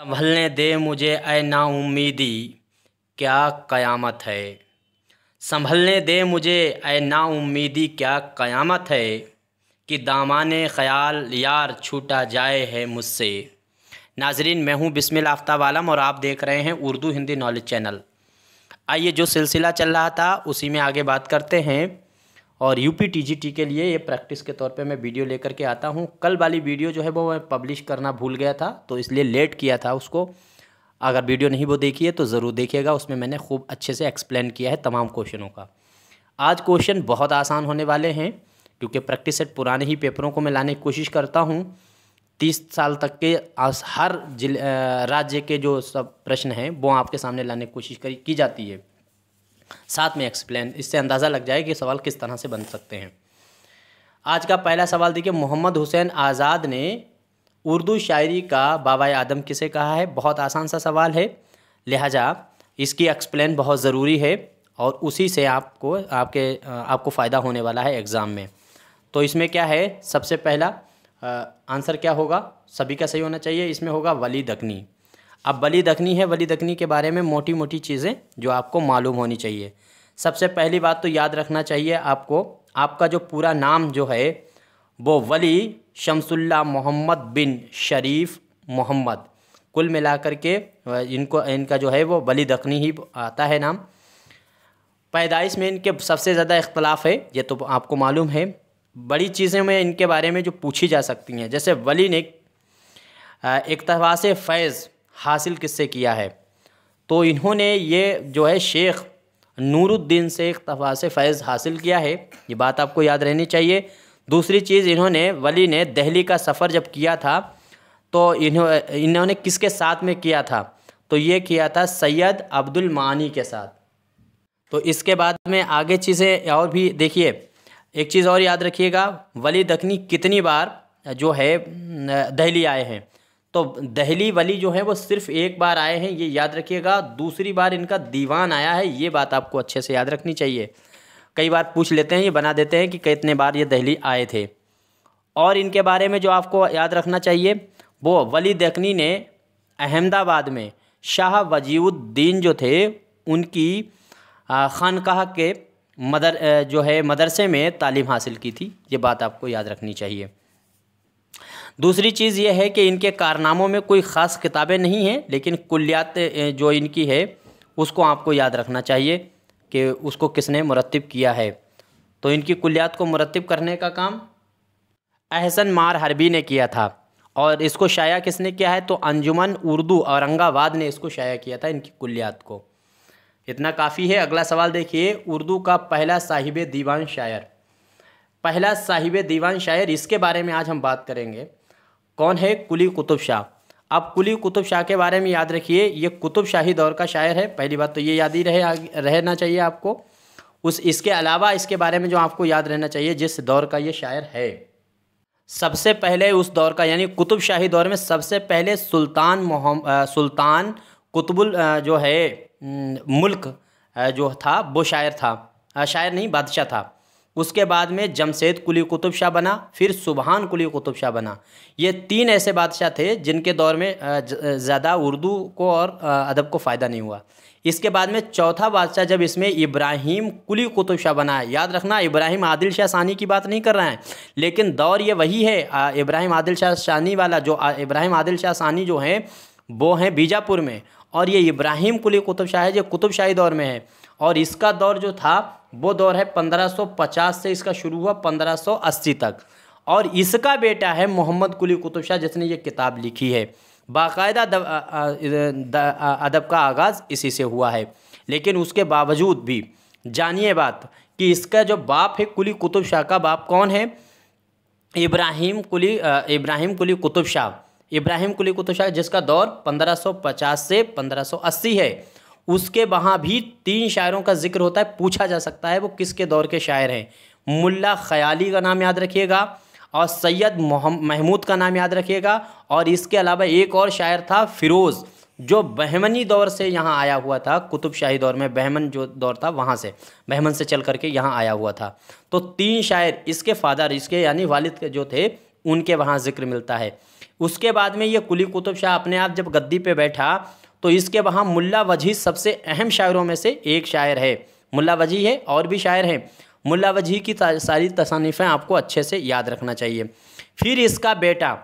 संभलने दे मुझे ना उम्मीदी क्या क़यामत है संभलने दे मुझे ना उम्मीदी क्या क़यामत है कि दामान ख़याल यार छूटा जाए है मुझसे नाजरीन मैं हूँ बिस्मिल आफ्ताब आलम और आप देख रहे हैं उर्दू हिंदी नॉलेज चैनल आइए जो सिलसिला चल रहा था उसी में आगे बात करते हैं और यू पी के लिए ये प्रैक्टिस के तौर पे मैं वीडियो लेकर के आता हूँ कल वाली वीडियो जो है वो मैं पब्लिश करना भूल गया था तो इसलिए लेट किया था उसको अगर वीडियो नहीं वो देखी है तो ज़रूर देखिएगा उसमें मैंने खूब अच्छे से एक्सप्लेन किया है तमाम क्वेश्चनों का आज क्वेश्चन बहुत आसान होने वाले हैं क्योंकि प्रैक्टिस सेट पुराने ही पेपरों को मैं लाने की कोशिश करता हूँ तीस साल तक के हर जिले राज्य के जो सब प्रश्न हैं वो आपके सामने लाने की कोशिश की जाती है साथ में एक्सप्लेन इससे अंदाज़ा लग जाए कि सवाल किस तरह से बन सकते हैं आज का पहला सवाल देखिए मोहम्मद हुसैन आज़ाद ने उर्दू शायरी का बाबा आदम किसे कहा है बहुत आसान सा सवाल है लिहाजा इसकी एक्सप्लेन बहुत ज़रूरी है और उसी से आपको आपके आपको फ़ायदा होने वाला है एग्ज़ाम में तो इसमें क्या है सबसे पहला आंसर क्या होगा सभी का सही होना चाहिए इसमें होगा वली दकनी अब बली दखनी है बली दखनी के बारे में मोटी मोटी चीज़ें जो आपको मालूम होनी चाहिए सबसे पहली बात तो याद रखना चाहिए आपको आपका जो पूरा नाम जो है वो वली शमसुल्ला मोहम्मद बिन शरीफ मोहम्मद कुल मिलाकर के इनको इनका जो है वो वली दखनी ही आता है नाम पैदाइश में इनके सबसे ज़्यादा इख्तलाफ है ये तो आपको मालूम है बड़ी चीज़ें में इनके बारे में जो पूछी जा सकती हैं जैसे वली ने इकतवा से फैज़ हासिल किससे किया है तो इन्होंने ये जो है शेख नूरुद्दीन से एक तफा से फैज़ हासिल किया है ये बात आपको याद रहनी चाहिए दूसरी चीज़ इन्होंने वली ने दहली का सफ़र जब किया था तो इन्हों इन्होंने किसके साथ में किया था तो ये किया था सैयद अब्दुल मानी के साथ तो इसके बाद में आगे चीज़ें और भी देखिए एक चीज़ और याद रखिएगा वली दखनी कितनी बार जो है दहली आए हैं तो दहली वली जो है वो सिर्फ एक बार आए हैं ये याद रखिएगा दूसरी बार इनका दीवान आया है ये बात आपको अच्छे से याद रखनी चाहिए कई बार पूछ लेते हैं ये बना देते हैं कि कितने बार ये दहली आए थे और इनके बारे में जो आपको याद रखना चाहिए वो वली दखनी ने अहमदाबाद में शाह वजीउद्दीन जो थे उनकी खानकाह के मदर जो है मदरसे में तालीम हासिल की थी ये बात आपको याद रखनी चाहिए दूसरी चीज़ यह है कि इनके कारनामों में कोई ख़ास किताबें नहीं हैं लेकिन कुल्लियात जो इनकी है उसको आपको याद रखना चाहिए कि उसको किसने मुरतब किया है तो इनकी कुल्लियात को मुरतब करने का काम अहसन मार हरबी ने किया था और इसको शाया किसने किया है तो अंजुमन उर्दू औरंगाबाद ने इसको शाया किया था इनकी कुल्लियात को इतना काफ़ी है अगला सवाल देखिए उर्दू का पहला साहिब दीवान शायर पहला साहिब दीवान शायर इसके बारे में आज हम बात करेंगे कौन है कुली कुतुब शाह आप कुली कुतुब शाह के बारे में याद रखिए ये कुतुब शाही दौर का शायर है पहली बात तो ये याद ही रहे रहना चाहिए आपको उस इसके अलावा इसके बारे में जो आपको याद रहना चाहिए जिस दौर का ये शायर है सबसे पहले उस दौर का यानी कुतुब शाही दौर में सबसे पहले सुल्तान मोहम सुल्तान कुतुबुल जो है मुल्क जो था वो शायर था शायर नहीं बादशाह था उसके बाद में जमशेद कुली कुतुब शाह बना फिर सुबहान कुली कुतुब शाह बना ये तीन ऐसे बादशाह थे जिनके दौर में ज़्यादा उर्दू को और अदब को फ़ायदा नहीं हुआ इसके बाद में चौथा बादशाह जब इसमें इब्राहिम कुली कुतुब शाह बना है याद रखना इब्राहिम आदिल शाह सानी की बात नहीं कर रहे हैं लेकिन दौर ये वही है इब्राहिम आदिल शाह शानी वाला जो इब्राहिम आदिल शाह सानी जो हैं वो हैं बीजापुर में और ये इब्राहिम कुली कुतुब शाह है जो कुतुब शाही दौर में है और इसका दौर जो था वो दौर है 1550 से इसका शुरू हुआ 1580 तक और इसका बेटा है मोहम्मद कुली कुतुब शाह जिसने ये किताब लिखी है बाकायदा अदब का आगाज़ इसी से हुआ है लेकिन उसके बावजूद भी जानिए बात कि इसका जो बाप है कुली कुतुब शाह का बाप कौन है इब्राहिम कुली इब्राहिम कुली कुतुब शाह इब्राहिम कुली कुतुब शाह जिसका दौर 1550 से 1580 है उसके वहाँ भी तीन शायरों का जिक्र होता है पूछा जा सकता है वो किसके दौर के शायर हैं मुल्ला ख़याली का नाम याद रखिएगा और सैयद महमूद का नाम याद रखिएगा और इसके अलावा एक और शायर था फिरोज़ जो बहमनी दौर से यहाँ आया हुआ था कुतुब शाही दौर में बहमन जो दौर था वहाँ से बहमन से चल करके यहाँ आया हुआ था तो तीन शायर इसके फादर इसके यानी वालिद के जो थे उनके वहाँ जिक्र मिलता है उसके बाद में ये कुली कुतुब शाह अपने आप जब गद्दी पे बैठा तो इसके वहाँ मुल्ला वजी सबसे अहम शायरों में से एक शायर है मुल्ला वजी है और भी शायर हैं मुल्ला वजी की सारी तसानीफ़ें आपको अच्छे से याद रखना चाहिए फिर इसका बेटा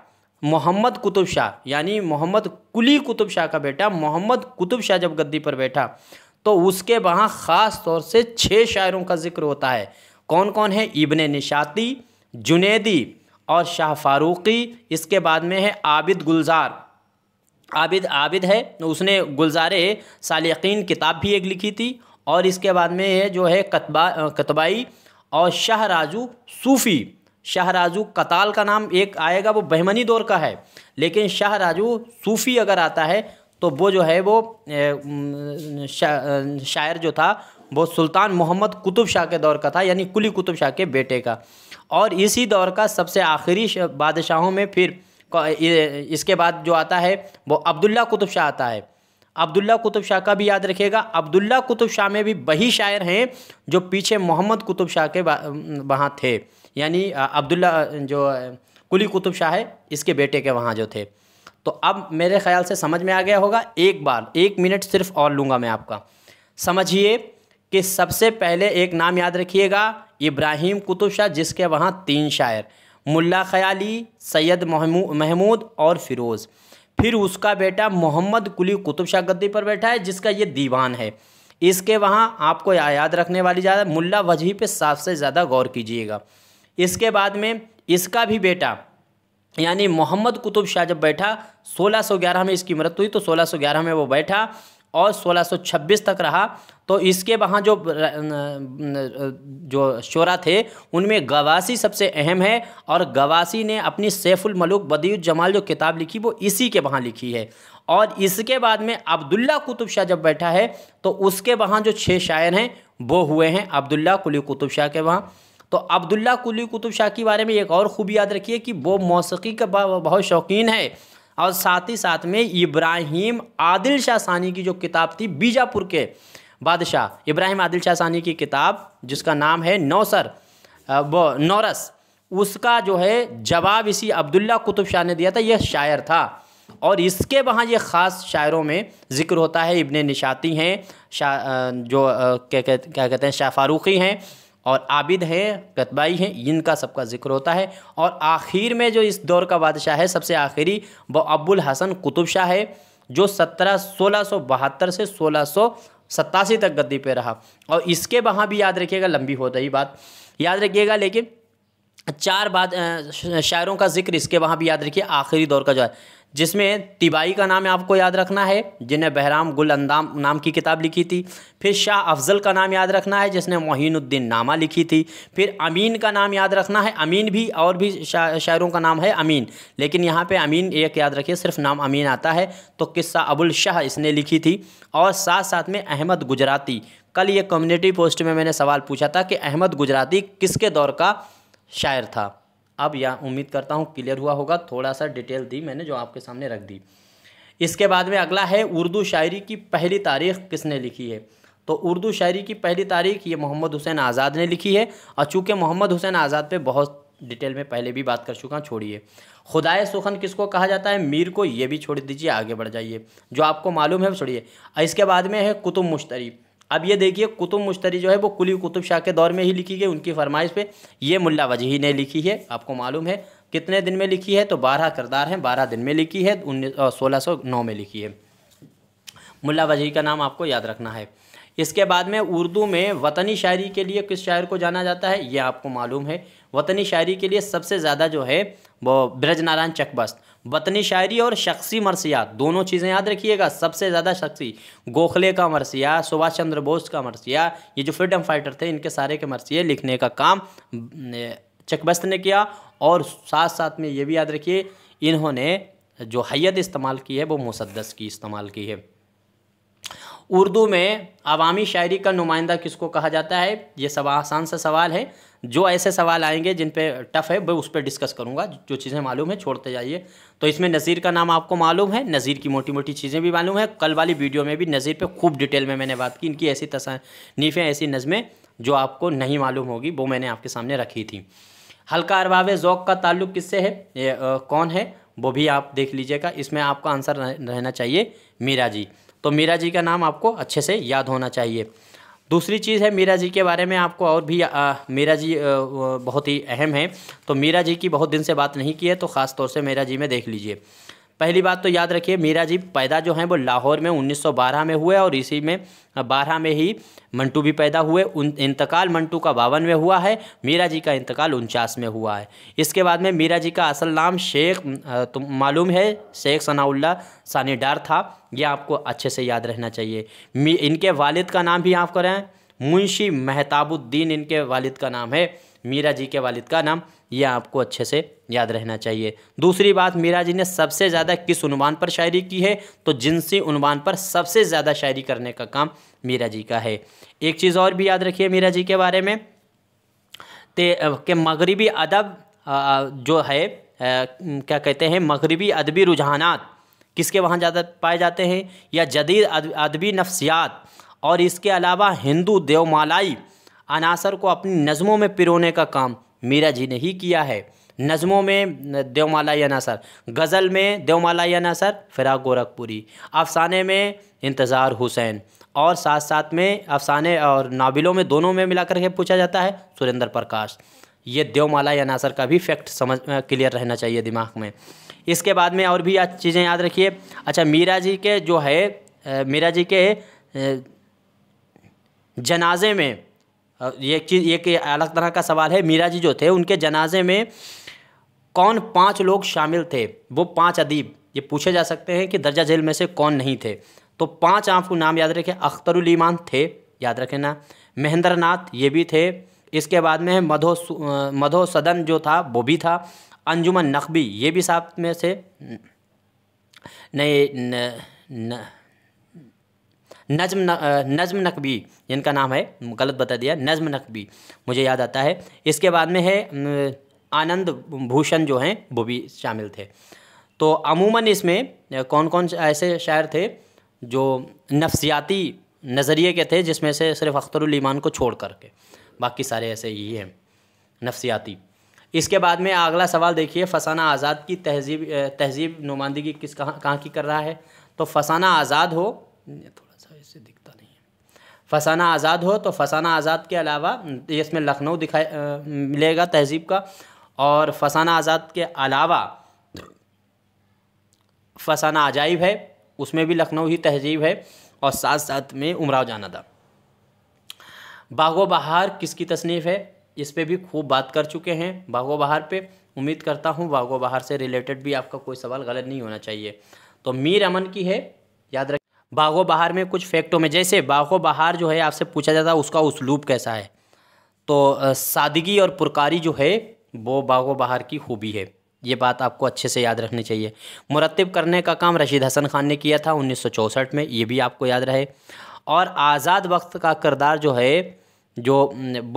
मोहम्मद कुतुब शाह यानी मोहम्मद कुली कुतुब शाह का बेटा मोहम्मद कुतुब शाह जब गद्दी पर बैठा तो उसके वहाँ ख़ास तौर से छः शायरों का जिक्र होता है कौन कौन है इबन निशाती जुनेदी और शाह फारूकी इसके बाद में है आबिद गुलजार आबिद आबिद है तो उसने गुलजार सालकिन किताब भी एक लिखी थी और इसके बाद में जो है कतबा कतबाई और शाहराजू सूफ़ी शाहराजू कताल का नाम एक आएगा वो बहमनी दौर का है लेकिन शाहराजू सूफ़ी अगर आता है तो वो जो है वो शा, शायर जो था वो सुल्तान मोहम्मद कुतुब शाह के दौर का था यानी कुली कुतुब शाह के बेटे का और इसी दौर का सबसे आखिरी बादशाहों में फिर इसके बाद जो आता है वो अब्दुल्ला कुतुब शाह आता है अब्दुल्ला कुतुब शाह का भी याद रखिएगा अब्दुल्ला कुतुब शाह में भी वही शायर हैं जो पीछे मोहम्मद कुतुब शाह के वहाँ थे यानी अब्दुल्ला जो कुली कुतुब शाह है इसके बेटे के वहाँ जो थे तो अब मेरे ख्याल से समझ में आ गया होगा एक बार एक मिनट सिर्फ और लूँगा मैं आपका समझिए कि सबसे पहले एक नाम याद रखिएगा इब्राहिम कुतुब शाह जिसके वहाँ तीन शायर मुल्ला ख़याली सैयद महमूद और फिरोज़ फिर उसका बेटा मोहम्मद कुली कुतुब शाह गद्दी पर बैठा है जिसका ये दीवान है इसके वहाँ आपको याद रखने वाली ज़्यादा मुल्ला वजही पे साफ से ज़्यादा गौर कीजिएगा इसके बाद में इसका भी बेटा यानी मोहम्मद कुतुब शाह जब बैठा 1611 में इसकी मृत्यु हुई तो 1611 में वो बैठा और 1626 तक रहा तो इसके वहाँ जो जो शोरा थे उनमें गवासी सबसे अहम है और गवासी ने अपनी सैफुल मलुक जमाल जो किताब लिखी वो इसी के वहाँ लिखी है और इसके बाद में अब्दुल्ला कुतुब शाह जब बैठा है तो उसके वहाँ जो छः शायर हैं वो हुए हैं अब्दुल्ला कुली कुतुब शाह के वहाँ तो अब्दुल्ला कुली कुतुब शाह के बारे में एक और खूब याद रखिए कि वो मौसीकी का बहुत शौकीन है और साथ ही साथ में इब्राहिम आदिल शाह सानी की जो किताब थी बीजापुर के बादशाह इब्राहिम आदिल शाह सानी की किताब जिसका नाम है नौसर वो नौरस उसका जो है जवाब इसी अब्दुल्ला कुतुब शाह ने दिया था यह शायर था और इसके वहाँ ये ख़ास शायरों में ज़िक्र होता है इब्ने निशाती हैं शाह जो क्या क्या कहते हैं शाह फारूकी हैं और आबिद हैं कतबाई हैं इनका सबका जिक्र होता है और आखिर में जो इस दौर का बादशाह है सबसे आखिरी वो अबुल हसन कुतुब शाह है जो सत्रह सोलह सौ बहत्तर से सोलह सौ सत्तासी तक गद्दी पे रहा और इसके वहाँ भी याद रखिएगा लंबी होता ही बात याद रखिएगा लेकिन चार बाद शायरों का जिक्र इसके वहाँ भी याद रखिए आखिरी दौर का जो है जिसमें तिबाई का नाम आपको याद रखना है जिन्हें बहराम गुल अंदाम नाम की किताब लिखी थी फिर शाह अफजल का नाम याद रखना है जिसने मोहिनुद्दीन नामा लिखी थी फिर अमीन का नाम याद रखना है अमीन भी और भी शा, शायरों का नाम है अमीन लेकिन यहाँ पे अमीन एक याद रखिए सिर्फ नाम अमीन आता है तो किस्सा अबुल शाह इसने लिखी थी और साथ साथ में अहमद गुजराती कल ये कम्युनिटी पोस्ट में मैंने सवाल पूछा था कि अहमद गुजराती किसके दौर का शायर था अब यह उम्मीद करता हूँ क्लियर हुआ होगा थोड़ा सा डिटेल दी मैंने जो आपके सामने रख दी इसके बाद में अगला है उर्दू शायरी की पहली तारीख किसने लिखी है तो उर्दू शायरी की पहली तारीख ये मोहम्मद हुसैन आज़ाद ने लिखी है और चूँकि मोहम्मद हुसैन आज़ाद पे बहुत डिटेल में पहले भी बात कर चुका हूँ छोड़िए खुदाए सुखन किसको कहा जाता है मीर को ये भी छोड़ दीजिए आगे बढ़ जाइए जो आपको मालूम है छोड़िए इसके बाद में है कुतुब मुश्तरी अब ये देखिए कुतुब मुश्तरी जो है वो कुली कुतुब शाह के दौर में ही लिखी गई उनकी फरमाइश पे ये मुल्ला वजही ने लिखी है आपको मालूम है कितने दिन में लिखी है तो बारह करदार हैं बारह दिन में लिखी है उन्नीस सोलह सौ नौ में लिखी है मुला वजही का नाम आपको याद रखना है इसके बाद में उर्दू में वतनी शायरी के लिए किस शायर को जाना जाता है ये आपको मालूम है वतनी शायरी के लिए सबसे ज़्यादा जो है वो ब्रज नारायण चकबस्त वतनी शायरी और शख्सी मरसिया दोनों चीज़ें याद रखिएगा सबसे ज़्यादा शख्सी गोखले का मरसिया सुभाष चंद्र बोस का मरसिया ये जो फ्रीडम फाइटर थे इनके सारे के मरसिए लिखने का काम चकबस्त ने किया और साथ साथ में ये भी याद रखिए इन्होंने जो हैत इस्तेमाल की है वो मुसदस की इस्तेमाल की है उर्दू में अवामी शायरी का नुमाइंदा किसको कहा जाता है ये सब आसान सा सवाल है जो ऐसे सवाल आएंगे जिन पे टफ है मैं उस पर डिस्कस करूँगा जो चीज़ें मालूम है छोड़ते जाइए तो इसमें नज़ीर का नाम आपको मालूम है नज़ीर की मोटी मोटी चीज़ें भी मालूम है कल वाली वीडियो में भी नज़ीर पे खूब डिटेल में मैंने बात की इनकी ऐसी तसानीफ़ें ऐसी नज़में जो आपको नहीं मालूम होगी वो मैंने आपके सामने रखी थी हल्का अरबाव ओक़ का ताल्लुक किससे है ये, आ, कौन है वो भी आप देख लीजिएगा इसमें आपका आंसर रहना चाहिए मीरा जी तो मीरा जी का नाम आपको अच्छे से याद होना चाहिए दूसरी चीज़ है मीरा जी के बारे में आपको और भी आ, मीरा जी आ, बहुत ही अहम है तो मीरा जी की बहुत दिन से बात नहीं की है तो ख़ास तौर से मीरा जी में देख लीजिए पहली बात तो याद रखिए मीरा जी पैदा जो हैं वो लाहौर में 1912 में हुए और इसी में बारह में ही मंटू भी पैदा हुए उन इंतकाल मंटू का बावन में हुआ है मीरा जी का इंतकाल उनचास में हुआ है इसके बाद में मीरा जी का असल नाम शेख तो मालूम है शेख सनाउल्ला सानीडार था यह आपको अच्छे से याद रहना चाहिए इनके वालिद का नाम भी आप करें मुंशी महताबुद्दीन इनके वालिद का नाम है मीरा जी के वालिद का नाम यह आपको अच्छे से याद रहना चाहिए दूसरी बात मीरा जी ने सबसे ज़्यादा किस उनवान पर शायरी की है तो जिनसी उनवान पर सबसे ज़्यादा शायरी करने का काम मीरा जी का है एक चीज़ और भी याद रखिए मीरा जी के बारे में ते के मगरबी अदब जो है क्या कहते हैं मगरबी अदबी रुझानात किसके वहाँ ज़्यादा पाए जाते हैं या जदीद अदबी नफ्सियात और इसके अलावा हिंदू देवमालाई अनासर को अपनी नज़मों में पिरोने का काम मीरा जी ने ही किया है नज़मों में देवमाला अनासर गज़ल में देवमाला अनासर फिराक गोरखपुरी अफसाने में इंतज़ार हुसैन और साथ साथ में अफसाने और नावलों में दोनों में मिलाकर के पूछा जाता है सुरेंद्र प्रकाश ये देवमाला अनासर का भी फैक्ट समझ क्लियर रहना चाहिए दिमाग में इसके बाद में और भी चीज़ें याद रखिए अच्छा मीरा जी के जो है मीरा जी के जनाजे में ये चीज़ एक अलग तरह का सवाल है मीरा जी जो थे उनके जनाजे में कौन पांच लोग शामिल थे वो पांच अदीब ये पूछे जा सकते हैं कि दर्जा जेल में से कौन नहीं थे तो पांच आपको नाम याद रखें अख्तरुल ईमान थे याद रखना महेंद्र नाथ ये भी थे इसके बाद में मधो मधो सदन जो था वो भी था अंजुमन नकबी ये भी साथ में से नहीं न, न, न, नज्म नज्म नकबी जिनका नाम है गलत बता दिया नज्म नकबी मुझे याद आता है इसके बाद में है आनंद भूषण जो हैं वो भी शामिल थे तो अमूमन इसमें कौन कौन ऐसे शायर थे जो नफ्सियाती नज़रिए के थे जिसमें से सिर्फ अख्तरमान को छोड़ करके बाकी सारे ऐसे ही हैं नफ्सियाती इसके बाद में अगला सवाल देखिए फसाना आज़ाद की तहजीब तहजीब नुमाइंदगी किस कहाँ कहाँ की कर रहा है तो फसाना आज़ाद हो तो फसाना आज़ाद हो तो फसाना आज़ाद के अलावा इसमें लखनऊ दिखाई मिलेगा तहजीब का और फसाना आज़ाद के अलावा फसाना अजाइब है उसमें भी लखनऊ ही तहजीब है और साथ साथ में उमराव जाना था बाघो बहार किसकी तसनीफ़ है इस पर भी खूब बात कर चुके हैं बाघो बहार पर उम्मीद करता हूँ बागो बहार से रिलेटेड भी आपका कोई सवाल गलत नहीं होना चाहिए तो मीर अमन की है याद रख बाघो बहार में कुछ फैक्टों में जैसे बाघो बहार जो है आपसे पूछा जाता है उसका उसलूब कैसा है तो सादगी और पुरकारी जो है वो बाघो बहार की खूबी है ये बात आपको अच्छे से याद रखनी चाहिए मुरतब करने का काम रशीद हसन खान ने किया था उन्नीस में ये भी आपको याद रहे और आज़ाद वक्त का किरदार जो है जो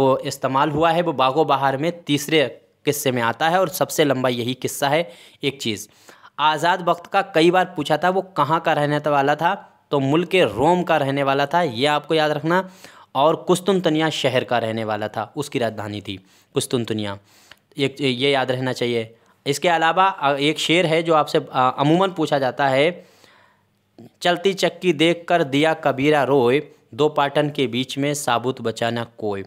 वो इस्तेमाल हुआ है वो बागो बहार में तीसरे किस्से में आता है और सबसे लंबा यही किस्सा है एक चीज़ आज़ाद वक्त का कई बार पूछा था वो कहाँ का रहने वाला था तो मुल्क रोम का रहने वाला था यह आपको याद रखना और कुस्तुनतनिया शहर का रहने वाला था उसकी राजधानी थी कुस्तुनतनिया एक ये याद रहना चाहिए इसके अलावा एक शेर है जो आपसे अमूमन पूछा जाता है चलती चक्की देख कर दिया कबीरा रोए दो पाटन के बीच में साबुत बचाना कोई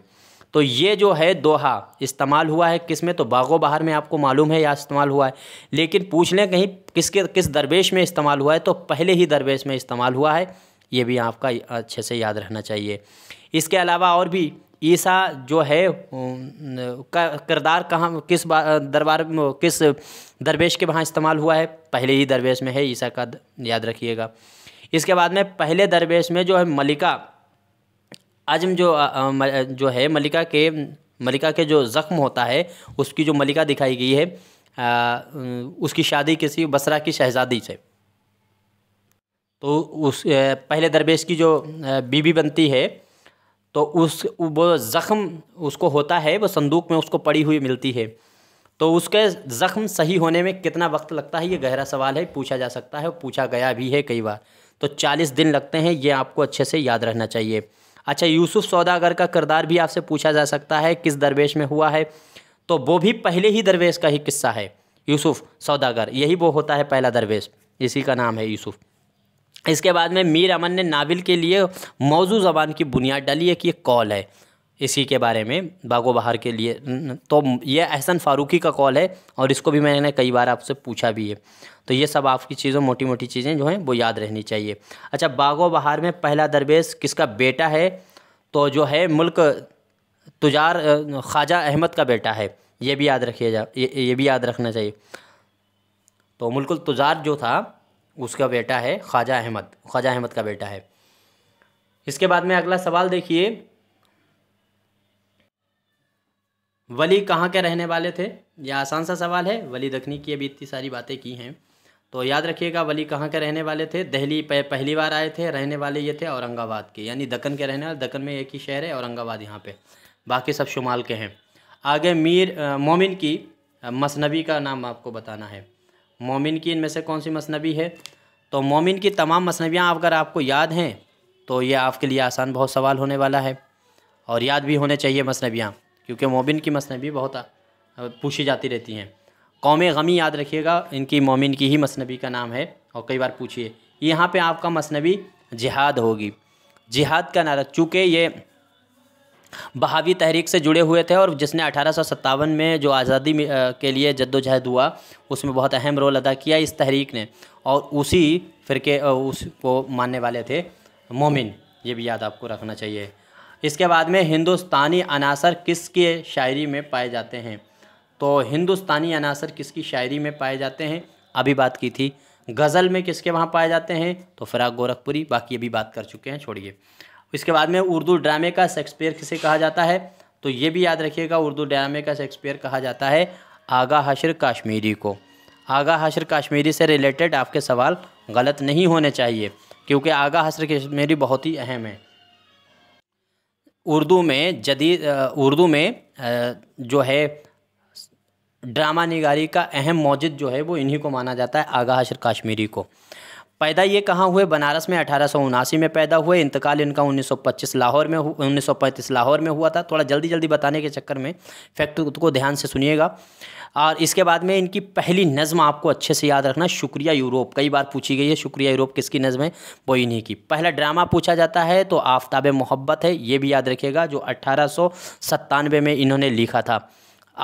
तो ये जो है दोहा इस्तेमाल हुआ है किस में तो बागो बहार में आपको मालूम है या इस्तेमाल हुआ है लेकिन पूछ लें कहीं किसके किस दरवेश में इस्तेमाल हुआ है तो पहले ही दरवेश में इस्तेमाल हुआ है ये भी आपका अच्छे से याद रहना चाहिए इसके अलावा और भी ईसा जो है का किरदार कहाँ किस दरबार किस दरवेश के वहाँ इस्तेमाल हुआ है पहले ही दरवेश में है ईसा का याद रखिएगा इसके बाद में पहले दरवेश में जो है मलिका आजम जो जो है मलिका के मलिका के जो ज़ख्म होता है उसकी जो मलिका दिखाई गई है आ, उसकी शादी किसी बसरा की शहजादी से तो उस पहले दरवेश की जो बीबी बनती है तो उस वो ज़ख्म उसको होता है वो संदूक में उसको पड़ी हुई मिलती है तो उसके ज़ख्म सही होने में कितना वक्त लगता है ये गहरा सवाल है पूछा जा सकता है पूछा गया भी है कई बार तो चालीस दिन लगते हैं ये आपको अच्छे से याद रहना चाहिए अच्छा यूसुफ सौदागर का किरदार भी आपसे पूछा जा सकता है किस दरवेश में हुआ है तो वो भी पहले ही दरवेश का ही किस्सा है यूसुफ सौदागर यही वो होता है पहला दरवेश इसी का नाम है यूसुफ इसके बाद में मीर अमन ने नावल के लिए मौजू ज़बान की बुनियाद डाली है कि ये कॉल है इसी के बारे में बागो बहार के लिए तो ये अहसन फारूकी का कॉल है और इसको भी मैंने कई बार आपसे पूछा भी है तो ये सब आपकी चीज़ों मोटी मोटी चीज़ें जो हैं वो याद रहनी चाहिए अच्छा बागो बहार में पहला दरवेश किसका बेटा है तो जो है मुल्क तुजार ख्वाजा अहमद का बेटा है ये भी याद जा ये, ये भी याद रखना चाहिए तो मुल्क तुजार जो था उसका बेटा है ख्वाजा अहमद ख्वाजा अहमद का बेटा है इसके बाद में अगला सवाल देखिए वली कहाँ के रहने वाले थे यह आसान सा सवाल है वली दखनी की अभी इतनी सारी बातें की हैं तो याद रखिएगा वली कहाँ के रहने वाले थे दहली पे पहली बार आए थे रहने वाले ये थे औरंगाबाद के यानी दक्कन के रहने वाले दक्कन में एक ही शहर है औरंगाबाद यहाँ पे बाकी सब शुमाल के हैं आगे मीर मोमिन की मसनबी का नाम आपको बताना है मोमिन की इनमें से कौन सी मसनबी है तो मोमिन की तमाम मसनबियाँ अगर आपको याद हैं तो ये आपके लिए आसान बहुत सवाल होने वाला है और याद भी होने चाहिए मसनबियाँ क्योंकि मोमिन की मसनबी बहुत पूछी जाती रहती हैं कौम गमी याद रखिएगा इनकी मोमिन की ही मसनबी का नाम है और कई बार पूछिए यहाँ पे आपका मसनबी जिहाद होगी जिहाद का नारा चूँकि ये बहावी तहरीक से जुड़े हुए थे और जिसने अठारह में जो आज़ादी के लिए जद्दोजहद हुआ उसमें बहुत अहम रोल अदा किया इस तहरीक ने और उसी फिर के उसको मानने वाले थे मोमिन ये भी याद आपको रखना चाहिए इसके बाद में हिंदुस्तानी अनासर किसके शायरी में पाए जाते हैं तो हिंदुस्तानी अनासर किसकी शायरी में पाए जाते हैं अभी बात की थी गज़ल में किसके वहाँ पाए जाते हैं तो फ़िराक गोरखपुरी बाकी अभी बात कर चुके हैं छोड़िए इसके बाद में उर्दू ड्रामे का शेक्सपियर किसे कहा जाता है तो ये भी याद रखिएगा उर्दू ड्रामे का शेक्सपियर कहा जाता है आगा हशर काश्मीरी को आगा हशर काश्मीरी से रिलेटेड आपके सवाल गलत नहीं होने चाहिए क्योंकि आगा हशर काश्मीरी बहुत ही अहम है उर्दू में जदीद उर्दू में जो है ड्रामा निगारी का अहम मौजद जो है वो इन्हीं को माना जाता है आगा हशर काश्मीरी को पैदा ये कहाँ हुए बनारस में अठारह में पैदा हुए इंतकाल इनका 1925 लाहौर में उन्नीस लाहौर में हुआ था थोड़ा जल्दी जल्दी बताने के चक्कर में फैक्ट को ध्यान से सुनिएगा और इसके बाद में इनकी पहली नज़म आपको अच्छे से याद रखना शुक्रिया यूरोप कई बार पूछी गई है शुक्रिया यूरोप किसकी नज़म है वो इन्हीं की पहला ड्रामा पूछा जाता है तो आफ्ताब मोहब्बत है ये भी याद रखिएगा जो अट्ठारह में इन्होंने लिखा था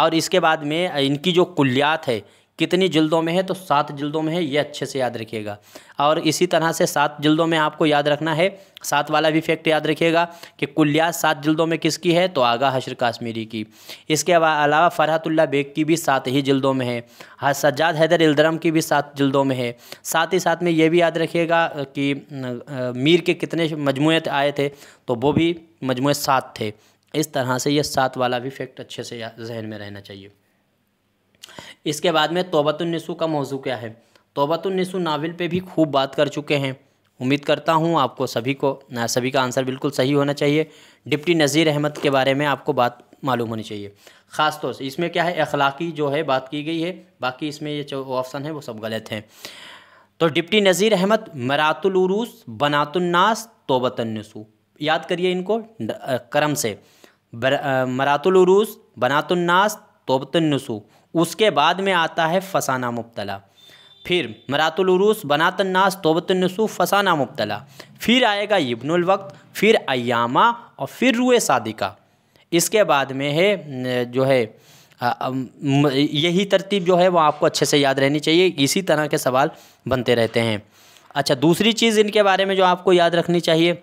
और इसके बाद में इनकी जो कुल्यात है कितनी जिल्दों में है तो सात जिल्दों में है ये अच्छे से याद रखिएगा और इसी तरह से सात जिल्दों में आपको याद रखना है सात वाला भी फैक्ट याद रखिएगा कि कुल्लियात सात जिल्दों में किसकी है तो आगा हशर काश्मीरी की इसके अलावा फ़रहतुल्ला बेग की भी सात ही जिल्दों में है हाँ, सज्जाद हैदर इल्दरम की भी सात जिल्दों में है साथ ही साथ में ये भी याद रखिएगा कि मीर के कितने मजमू आए थे तो वो भी मजमू सात थे इस तरह से ये सात वाला भी फैक्ट अच्छे से जहन में रहना चाहिए इसके बाद में तोबतुलनसु का मौजू क्या है तोबतुलनसु नावल पे भी खूब बात कर चुके हैं उम्मीद करता हूँ आपको सभी को सभी का आंसर बिल्कुल सही होना चाहिए डिप्टी नज़ीर अहमद के बारे में आपको बात मालूम होनी चाहिए ख़ास तौर से इसमें क्या है अखलाकी जो है बात की गई है बाकी इसमें ये जो ऑप्शन है वो सब गलत हैं तो डिप्टी नज़ीर अहमद मरातुलरूस बनातुलनास तोबतनसु याद करिए इनको क्रम से मरातुलरूस बनातुलनास तोबतनसु उसके बाद में आता है फसाना मुबतला फिर मरातुलरूस बनातन्नास तोबतनसु फसाना मुबतला फिर आएगा इब्नुलवक्त फिर अयामा और फिर रुए सादिका इसके बाद में है जो है यही तरतीब जो है वो आपको अच्छे से याद रहनी चाहिए इसी तरह के सवाल बनते रहते हैं अच्छा दूसरी चीज़ इनके बारे में जो आपको याद रखनी चाहिए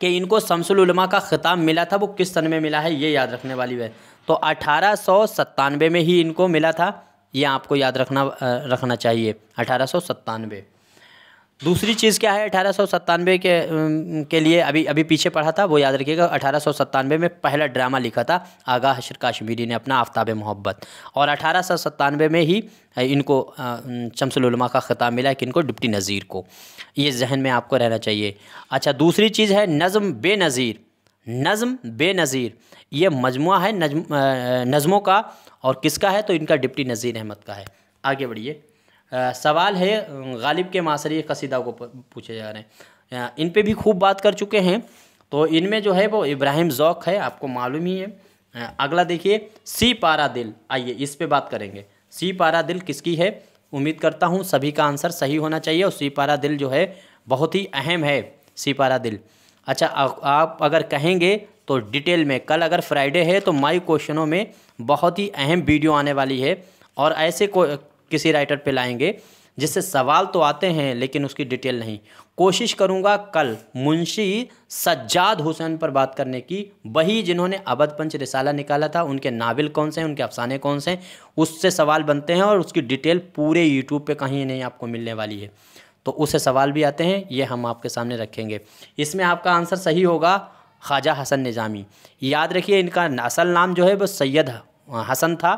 कि इनको शमसलमा का ख़िताब मिला था वो किस सन में मिला है ये याद रखने वाली है तो अठारह में ही इनको मिला था ये आपको याद रखना रखना चाहिए अठारह दूसरी चीज़ क्या है अठारह के के लिए अभी अभी पीछे पढ़ा था वो याद रखिएगा अठारह में पहला ड्रामा लिखा था आगा हशर काश्मीरी ने अपना आफ्ताब मोहब्बत और अठारह में ही इनको शमसलमा का ख़िताब मिला कि इनको डिप्टी नज़ीर को ये जहन में आपको रहना चाहिए अच्छा दूसरी चीज़ है नज़म बे नज़ीर नज़म बेनज़ीर ये मजमू है नज्म नज़मों का और किसका है तो इनका डिप्टी नज़ीर अहमद का है आगे बढ़िए सवाल है गालिब के मासरी कसीदा को पूछे जा रहे हैं इन पे भी खूब बात कर चुके हैं तो इनमें जो है वो इब्राहिम ज़ौक है आपको मालूम ही है अगला देखिए सी पारा दिल आइए इस पे बात करेंगे सी पारा दिल किसकी है उम्मीद करता हूँ सभी का आंसर सही होना चाहिए और सी पारा दिल जो है बहुत ही अहम है सी पारा दिल अच्छा आ, आप अगर कहेंगे तो डिटेल में कल अगर फ्राइडे है तो माई क्वेश्चनों में बहुत ही अहम वीडियो आने वाली है और ऐसे को किसी राइटर पे लाएंगे जिससे सवाल तो आते हैं लेकिन उसकी डिटेल नहीं कोशिश करूंगा कल मुंशी सज्जाद हुसैन पर बात करने की वही जिन्होंने अवध पंच रिसाला निकाला था उनके नावल कौन से हैं उनके अफसाने कौन से हैं उससे सवाल बनते हैं और उसकी डिटेल पूरे यूट्यूब पे कहीं नहीं आपको मिलने वाली है तो उसे सवाल भी आते हैं ये हम आपके सामने रखेंगे इसमें आपका आंसर सही होगा ख्वाजा हसन निज़ामी याद रखिए इनका असल नाम जो है वो सैयद हसन था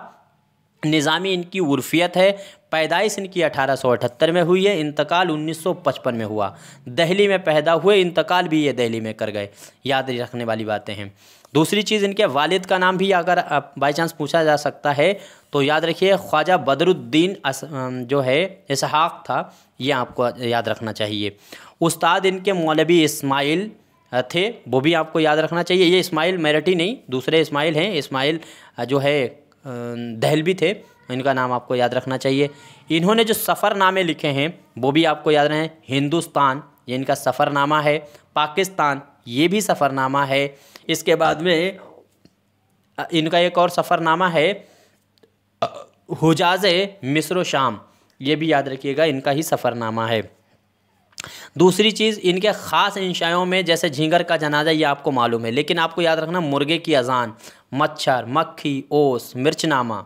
निज़ामी इनकी उर्फियत है पैदाइश इनकी अठारह में हुई है इंतकाल 1955 में हुआ दहली में पैदा हुए इंतकाल भी ये दहली में कर गए याद रखने वाली बातें हैं दूसरी चीज़ इनके वालिद का नाम भी अगर बाई चांस पूछा जा सकता है तो याद रखिए ख्वाजा बदरुद्दीन जो है इसहाक था ये आपको याद रखना चाहिए उस्ताद इनके मौलवी इस्माइल थे वो भी आपको याद रखना चाहिए ये इस्माइल मेरठी नहीं दूसरे इस्माइल हैं इस्माइल जो है दहलवी थे इनका नाम आपको याद रखना चाहिए इन्होंने जो सफ़रनामे लिखे हैं वो भी आपको याद रहें हिंदुस्तान ये इनका सफ़रनामा है पाकिस्तान ये भी सफ़रनामा है इसके बाद में इनका एक और सफ़रनामा है हुजाज मिस्र शाम ये भी याद रखिएगा इनका ही सफ़रनामा है दूसरी चीज़ इनके ख़ास इंशायों में जैसे झींगर का जनाजा ये आपको मालूम है लेकिन आपको याद रखना मुर्गे की अजान मच्छर मक्खी ओस मिर्चनामा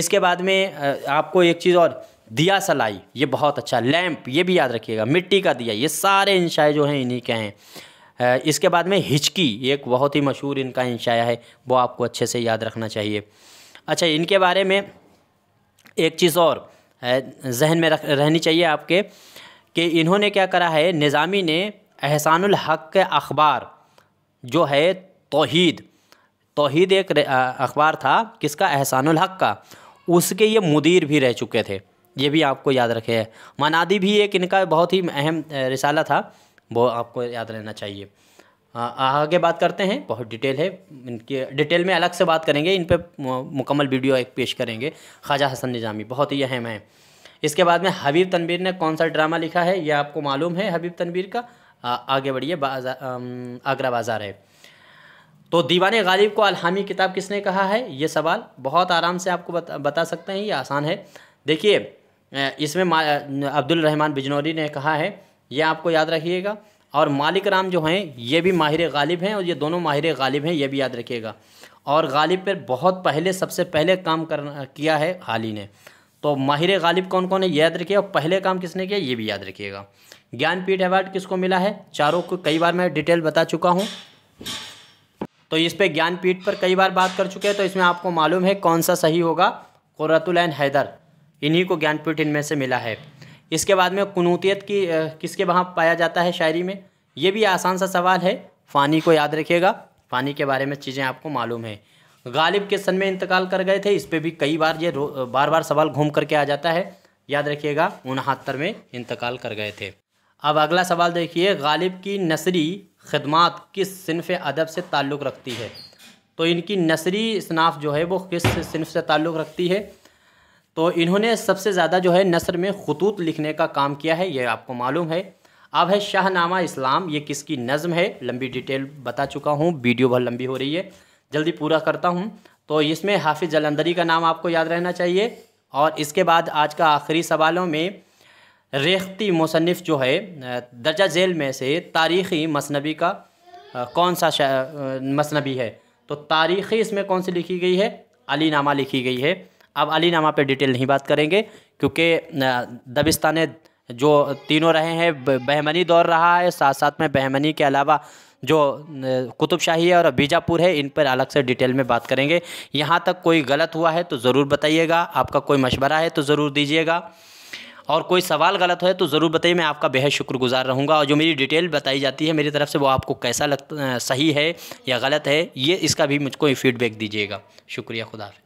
इसके बाद में आपको एक चीज़ और दिया सलाई ये बहुत अच्छा लैम्प ये भी याद रखिएगा मिट्टी का दिया ये सारे इंशाए जो हैं इन्हीं के हैं इसके बाद में हिचकी एक बहुत ही मशहूर इनका इंशाया है वो आपको अच्छे से याद रखना चाहिए अच्छा इनके बारे में एक चीज़ और जहन में रख रहनी चाहिए आपके कि इन्होंने क्या करा है निज़ामी ने एहसानुल हक के अखबार जो है तोहीद तोहीद एक अखबार था किसका एहसानुल हक का उसके ये मुदीर भी रह चुके थे ये भी आपको याद रखे है मनादी भी एक इनका बहुत ही अहम रिसाला था वो आपको याद रहना चाहिए आगे बात करते हैं बहुत डिटेल है इनके डिटेल में अलग से बात करेंगे इन पर मुकम्मल वीडियो एक पेश करेंगे ख्वाजा हसन निज़ामी बहुत ही अहम है इसके बाद में हबीब तनवीर ने कौन सा ड्रामा लिखा है यह आपको मालूम है हबीब तनवीर का आगे बढ़िए बाजा आगरा बाज़ार है तो दीवान गालिब को अलहामी किताब किसने कहा है ये सवाल बहुत आराम से आपको बता, बता सकते हैं ये आसान है देखिए इसमें अब्दुल रहमान बिजनौरी ने कहा है ये आपको याद रखिएगा और मालिक राम जो हैं ये भी माहिर गालिब हैं और ये दोनों माहिर गालिब हैं ये भी याद रखिएगा और गालिब पर बहुत पहले सबसे पहले काम करना किया है ही ने तो माहिर गालिब कौन कौन है याद रखिए और पहले काम किसने किया ये भी याद रखिएगा ज्ञानपीठ अवार्ड किसको मिला है चारों को कई बार मैं डिटेल बता चुका हूँ तो इस पर ज्ञानपीठ पर कई बार बात कर चुके हैं तो इसमें आपको मालूम है कौन सा सही होगा क़ुरतुलैन हैदर इन्हीं को ज्ञानपीठ इनमें से मिला है इसके बाद में कनूतीत की किसके वहाँ पाया जाता है शायरी में ये भी आसान सा सवाल है फ़ानी को याद रखिएगा फ़ानी के बारे में चीज़ें आपको मालूम है गालिब के सन में इंतकाल कर गए थे इस पर भी कई बार ये बार बार सवाल घूम करके आ जाता है याद रखिएगा उनहत्तर में इंतकाल कर गए थे अब अगला सवाल देखिए गालिब की नसरी खदमात किस सिनफ अदब से ताल्लुक़ रखती है तो इनकी नसरी इसनाफ जो है वो किस सिनफ से ताल्लुक़ रखती है तो इन्होंने सबसे ज़्यादा जो है नसर में खतूत लिखने का काम किया है यह आपको मालूम है अब है शाहनामा इस्लाम ये किसकी नज़म है लंबी डिटेल बता चुका हूँ वीडियो बहुत लंबी हो रही है जल्दी पूरा करता हूँ तो इसमें हाफिज़ जलंधरी का नाम आपको याद रहना चाहिए और इसके बाद आज का आखिरी सवालों में रेख्ती मुसनफ़ जो है दर्जा झेल में से तारीख़ी मसनबी का कौन सा मसनबी है तो तारीख़ी इसमें कौन सी लिखी गई है अली नामा लिखी गई है अब अली नामा पर डिटेल नहीं बात करेंगे क्योंकि दबिस्तान जो तीनों रहे हैं बहमनी दौर रहा है साथ साथ में बहमनी के अलावा जो कुतुब शाही है और बीजापुर है इन पर अलग से डिटेल में बात करेंगे यहाँ तक कोई गलत हुआ है तो ज़रूर बताइएगा आपका कोई मशवरा है तो ज़रूर दीजिएगा और कोई सवाल गलत हो तो ज़रूर बताइए मैं आपका बेहद शुक्रगुजार रहूँगा और जो मेरी डिटेल बताई जाती है मेरी तरफ से वो आपको कैसा लगता सही है या गलत है ये इसका भी मुझको फीडबैक दीजिएगा शुक्रिया खुदा